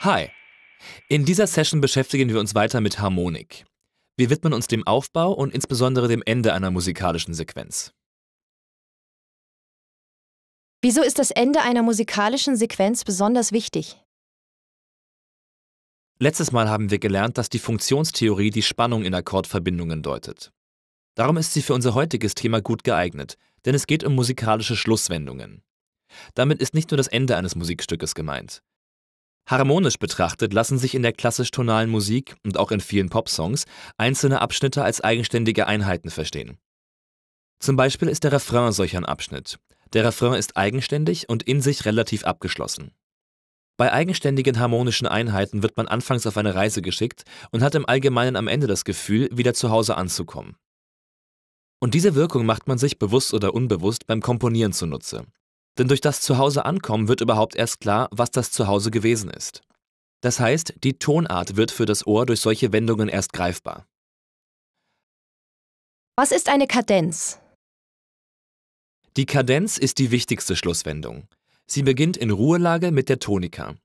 Hi! In dieser Session beschäftigen wir uns weiter mit Harmonik. Wir widmen uns dem Aufbau und insbesondere dem Ende einer musikalischen Sequenz. Wieso ist das Ende einer musikalischen Sequenz besonders wichtig? Letztes Mal haben wir gelernt, dass die Funktionstheorie die Spannung in Akkordverbindungen deutet. Darum ist sie für unser heutiges Thema gut geeignet, denn es geht um musikalische Schlusswendungen. Damit ist nicht nur das Ende eines Musikstückes gemeint. Harmonisch betrachtet lassen sich in der klassisch-tonalen Musik und auch in vielen Popsongs einzelne Abschnitte als eigenständige Einheiten verstehen. Zum Beispiel ist der Refrain solch ein Abschnitt. Der Refrain ist eigenständig und in sich relativ abgeschlossen. Bei eigenständigen harmonischen Einheiten wird man anfangs auf eine Reise geschickt und hat im Allgemeinen am Ende das Gefühl, wieder zu Hause anzukommen. Und diese Wirkung macht man sich bewusst oder unbewusst beim Komponieren zunutze. Denn durch das Zuhause ankommen wird überhaupt erst klar, was das Zuhause gewesen ist. Das heißt, die Tonart wird für das Ohr durch solche Wendungen erst greifbar. Was ist eine Kadenz? Die Kadenz ist die wichtigste Schlusswendung. Sie beginnt in Ruhelage mit der Tonika.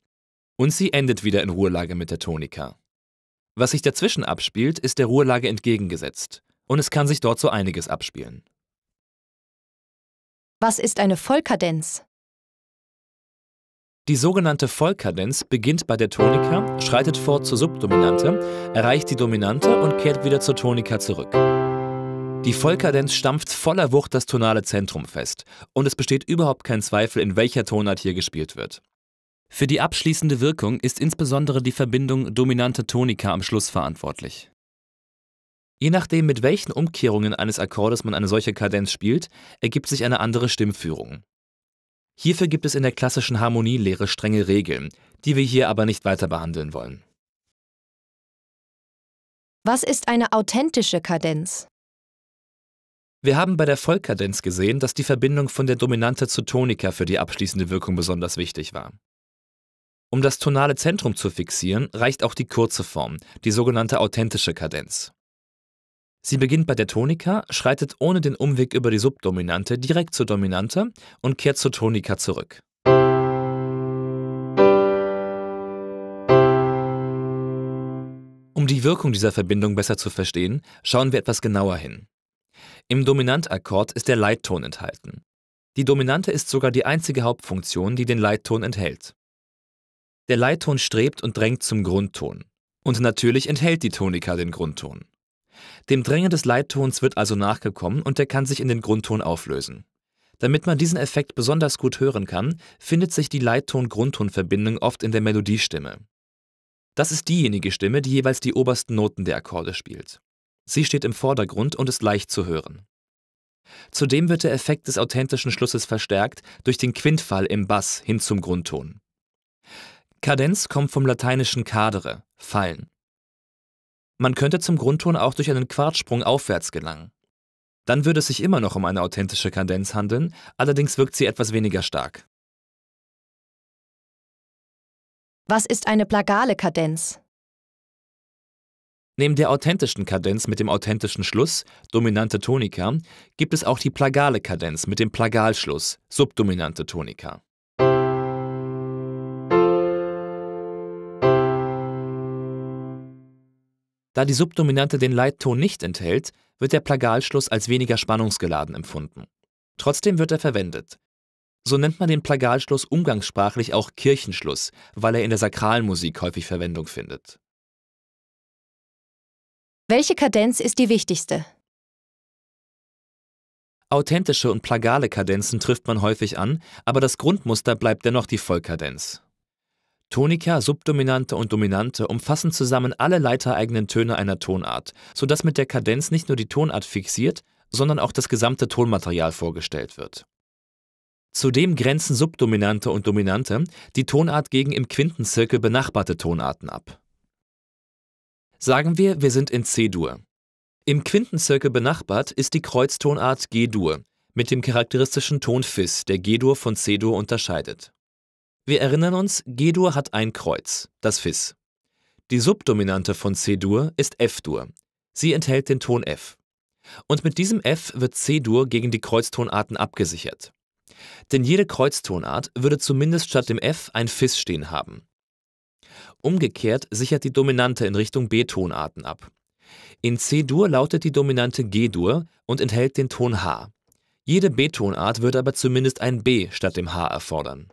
Und sie endet wieder in Ruhelage mit der Tonika. Was sich dazwischen abspielt, ist der Ruhelage entgegengesetzt. Und es kann sich dort so einiges abspielen. Was ist eine Vollkadenz? Die sogenannte Vollkadenz beginnt bei der Tonika, schreitet fort zur Subdominante, erreicht die Dominante und kehrt wieder zur Tonika zurück. Die Vollkadenz stampft voller Wucht das tonale Zentrum fest und es besteht überhaupt kein Zweifel, in welcher Tonart hier gespielt wird. Für die abschließende Wirkung ist insbesondere die Verbindung dominante Tonika am Schluss verantwortlich. Je nachdem, mit welchen Umkehrungen eines Akkordes man eine solche Kadenz spielt, ergibt sich eine andere Stimmführung. Hierfür gibt es in der klassischen Harmonielehre strenge Regeln, die wir hier aber nicht weiter behandeln wollen. Was ist eine authentische Kadenz? Wir haben bei der Vollkadenz gesehen, dass die Verbindung von der Dominante zu Tonika für die abschließende Wirkung besonders wichtig war. Um das tonale Zentrum zu fixieren, reicht auch die kurze Form, die sogenannte authentische Kadenz. Sie beginnt bei der Tonika, schreitet ohne den Umweg über die Subdominante direkt zur Dominante und kehrt zur Tonika zurück. Um die Wirkung dieser Verbindung besser zu verstehen, schauen wir etwas genauer hin. Im Dominantakkord ist der Leitton enthalten. Die Dominante ist sogar die einzige Hauptfunktion, die den Leitton enthält. Der Leitton strebt und drängt zum Grundton. Und natürlich enthält die Tonika den Grundton. Dem Drängen des Leittons wird also nachgekommen und der kann sich in den Grundton auflösen. Damit man diesen Effekt besonders gut hören kann, findet sich die Leitton-Grundton-Verbindung oft in der Melodiestimme. Das ist diejenige Stimme, die jeweils die obersten Noten der Akkorde spielt. Sie steht im Vordergrund und ist leicht zu hören. Zudem wird der Effekt des authentischen Schlusses verstärkt durch den Quintfall im Bass hin zum Grundton. Kadenz kommt vom lateinischen cadere, fallen. Man könnte zum Grundton auch durch einen Quartsprung aufwärts gelangen. Dann würde es sich immer noch um eine authentische Kadenz handeln, allerdings wirkt sie etwas weniger stark. Was ist eine plagale Kadenz? Neben der authentischen Kadenz mit dem authentischen Schluss, dominante Tonika, gibt es auch die plagale Kadenz mit dem Plagalschluss, subdominante Tonika. Da die Subdominante den Leitton nicht enthält, wird der Plagalschluss als weniger spannungsgeladen empfunden. Trotzdem wird er verwendet. So nennt man den Plagalschluss umgangssprachlich auch Kirchenschluss, weil er in der sakralen Musik häufig Verwendung findet. Welche Kadenz ist die wichtigste? Authentische und plagale Kadenzen trifft man häufig an, aber das Grundmuster bleibt dennoch die Vollkadenz. Tonika, Subdominante und Dominante umfassen zusammen alle leitereigenen Töne einer Tonart, sodass mit der Kadenz nicht nur die Tonart fixiert, sondern auch das gesamte Tonmaterial vorgestellt wird. Zudem grenzen Subdominante und Dominante die Tonart gegen im Quintenzirkel benachbarte Tonarten ab. Sagen wir, wir sind in C-Dur. Im Quintenzirkel benachbart ist die Kreuztonart G-Dur mit dem charakteristischen Ton Fis, der G-Dur von C-Dur unterscheidet. Wir erinnern uns, G-Dur hat ein Kreuz, das Fis. Die Subdominante von C-Dur ist F-Dur. Sie enthält den Ton F. Und mit diesem F wird C-Dur gegen die Kreuztonarten abgesichert. Denn jede Kreuztonart würde zumindest statt dem F ein Fis stehen haben. Umgekehrt sichert die Dominante in Richtung B-Tonarten ab. In C-Dur lautet die Dominante G-Dur und enthält den Ton H. Jede B-Tonart würde aber zumindest ein B statt dem H erfordern.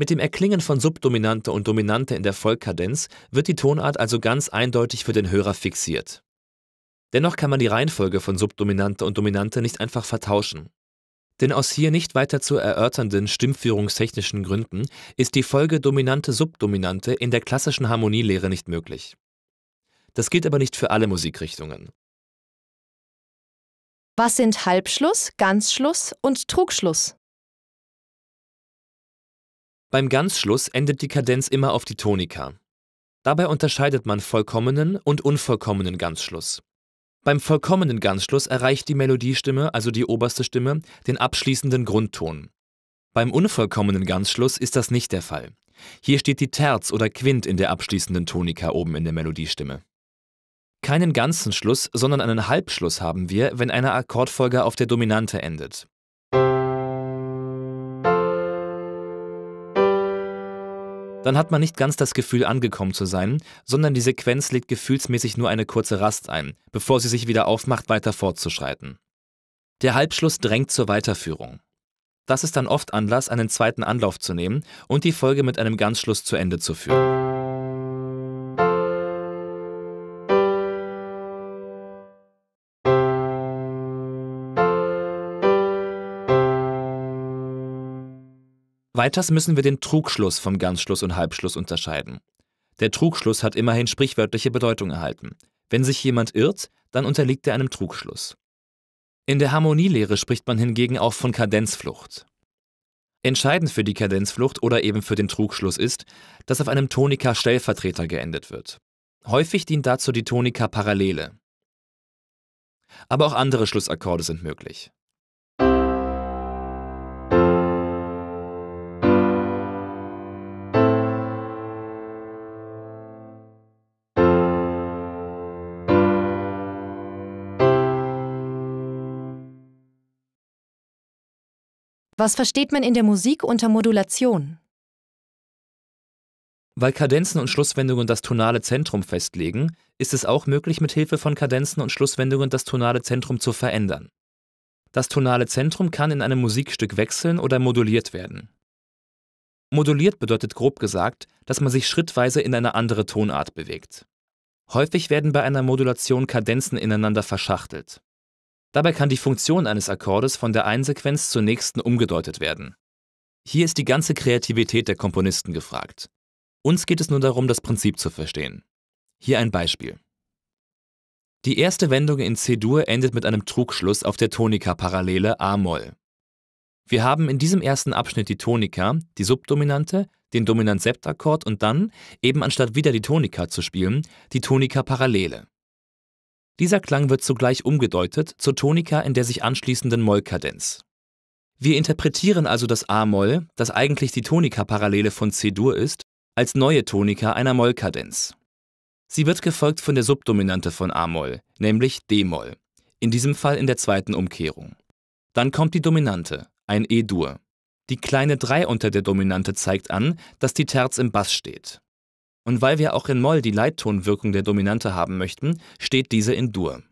Mit dem Erklingen von Subdominante und Dominante in der Vollkadenz wird die Tonart also ganz eindeutig für den Hörer fixiert. Dennoch kann man die Reihenfolge von Subdominante und Dominante nicht einfach vertauschen. Denn aus hier nicht weiter zu erörternden stimmführungstechnischen Gründen ist die Folge Dominante-Subdominante in der klassischen Harmonielehre nicht möglich. Das gilt aber nicht für alle Musikrichtungen. Was sind Halbschluss, Ganzschluss und Trugschluss? Beim Ganzschluss endet die Kadenz immer auf die Tonika. Dabei unterscheidet man vollkommenen und unvollkommenen Ganzschluss. Beim vollkommenen Ganzschluss erreicht die Melodiestimme, also die oberste Stimme, den abschließenden Grundton. Beim unvollkommenen Ganzschluss ist das nicht der Fall. Hier steht die Terz oder Quint in der abschließenden Tonika oben in der Melodiestimme. Keinen ganzen Schluss, sondern einen Halbschluss haben wir, wenn eine Akkordfolge auf der Dominante endet. Dann hat man nicht ganz das Gefühl, angekommen zu sein, sondern die Sequenz legt gefühlsmäßig nur eine kurze Rast ein, bevor sie sich wieder aufmacht, weiter fortzuschreiten. Der Halbschluss drängt zur Weiterführung. Das ist dann oft Anlass, einen zweiten Anlauf zu nehmen und die Folge mit einem Ganzschluss zu Ende zu führen. Weiters müssen wir den Trugschluss vom Ganzschluss und Halbschluss unterscheiden. Der Trugschluss hat immerhin sprichwörtliche Bedeutung erhalten. Wenn sich jemand irrt, dann unterliegt er einem Trugschluss. In der Harmonielehre spricht man hingegen auch von Kadenzflucht. Entscheidend für die Kadenzflucht oder eben für den Trugschluss ist, dass auf einem Tonika Stellvertreter geendet wird. Häufig dient dazu die Tonika Parallele. Aber auch andere Schlussakkorde sind möglich. Was versteht man in der Musik unter Modulation? Weil Kadenzen und Schlusswendungen das tonale Zentrum festlegen, ist es auch möglich, mit Hilfe von Kadenzen und Schlusswendungen das tonale Zentrum zu verändern. Das tonale Zentrum kann in einem Musikstück wechseln oder moduliert werden. Moduliert bedeutet grob gesagt, dass man sich schrittweise in eine andere Tonart bewegt. Häufig werden bei einer Modulation Kadenzen ineinander verschachtelt. Dabei kann die Funktion eines Akkordes von der einen Sequenz zur nächsten umgedeutet werden. Hier ist die ganze Kreativität der Komponisten gefragt. Uns geht es nur darum, das Prinzip zu verstehen. Hier ein Beispiel. Die erste Wendung in C-Dur endet mit einem Trugschluss auf der Tonika-Parallele A-Moll. Wir haben in diesem ersten Abschnitt die Tonika, die Subdominante, den dominant sept akkord und dann, eben anstatt wieder die Tonika zu spielen, die Tonika-Parallele. Dieser Klang wird zugleich umgedeutet zur Tonika in der sich anschließenden Mollkadenz. Wir interpretieren also das A-Moll, das eigentlich die Tonika-Parallele von C-Dur ist, als neue Tonika einer Mollkadenz. Sie wird gefolgt von der Subdominante von A-Moll, nämlich D-Moll, in diesem Fall in der zweiten Umkehrung. Dann kommt die Dominante, ein E-Dur. Die kleine 3 unter der Dominante zeigt an, dass die Terz im Bass steht. Und weil wir auch in Moll die Leittonwirkung der Dominante haben möchten, steht diese in Dur.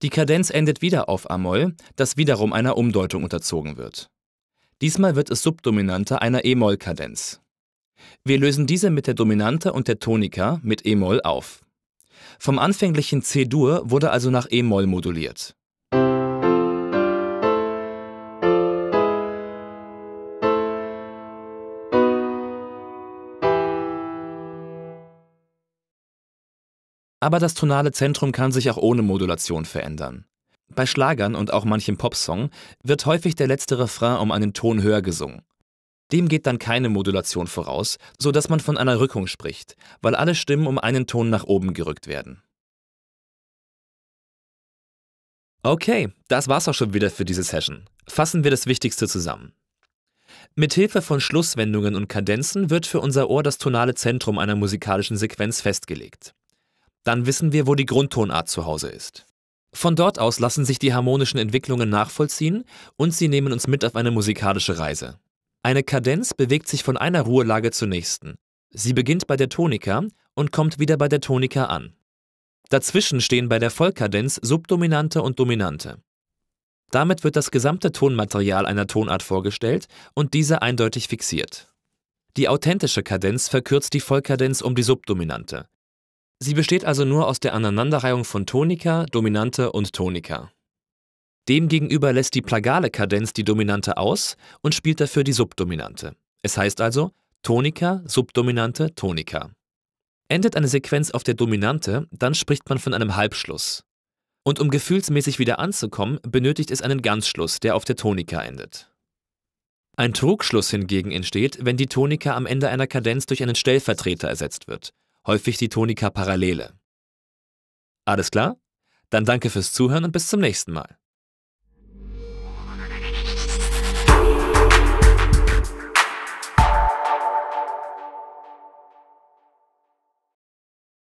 Die Kadenz endet wieder auf A-Moll, das wiederum einer Umdeutung unterzogen wird. Diesmal wird es Subdominante einer E-Moll-Kadenz. Wir lösen diese mit der Dominante und der Tonika mit E-Moll auf. Vom anfänglichen C-Dur wurde also nach E-Moll moduliert. Aber das tonale Zentrum kann sich auch ohne Modulation verändern. Bei Schlagern und auch manchem Popsong wird häufig der letzte Refrain um einen Ton höher gesungen. Dem geht dann keine Modulation voraus, sodass man von einer Rückung spricht, weil alle Stimmen um einen Ton nach oben gerückt werden. Okay, das war's auch schon wieder für diese Session. Fassen wir das Wichtigste zusammen. Mithilfe von Schlusswendungen und Kadenzen wird für unser Ohr das tonale Zentrum einer musikalischen Sequenz festgelegt. Dann wissen wir, wo die Grundtonart zu Hause ist. Von dort aus lassen sich die harmonischen Entwicklungen nachvollziehen und sie nehmen uns mit auf eine musikalische Reise. Eine Kadenz bewegt sich von einer Ruhelage zur nächsten. Sie beginnt bei der Tonika und kommt wieder bei der Tonika an. Dazwischen stehen bei der Vollkadenz Subdominante und Dominante. Damit wird das gesamte Tonmaterial einer Tonart vorgestellt und diese eindeutig fixiert. Die authentische Kadenz verkürzt die Vollkadenz um die Subdominante. Sie besteht also nur aus der Aneinanderreihung von Tonika, Dominante und Tonika. Demgegenüber lässt die plagale Kadenz die Dominante aus und spielt dafür die Subdominante. Es heißt also Tonika, Subdominante, Tonika. Endet eine Sequenz auf der Dominante, dann spricht man von einem Halbschluss. Und um gefühlsmäßig wieder anzukommen, benötigt es einen Ganzschluss, der auf der Tonika endet. Ein Trugschluss hingegen entsteht, wenn die Tonika am Ende einer Kadenz durch einen Stellvertreter ersetzt wird häufig die Tonika Parallele. Alles klar? Dann danke fürs Zuhören und bis zum nächsten Mal.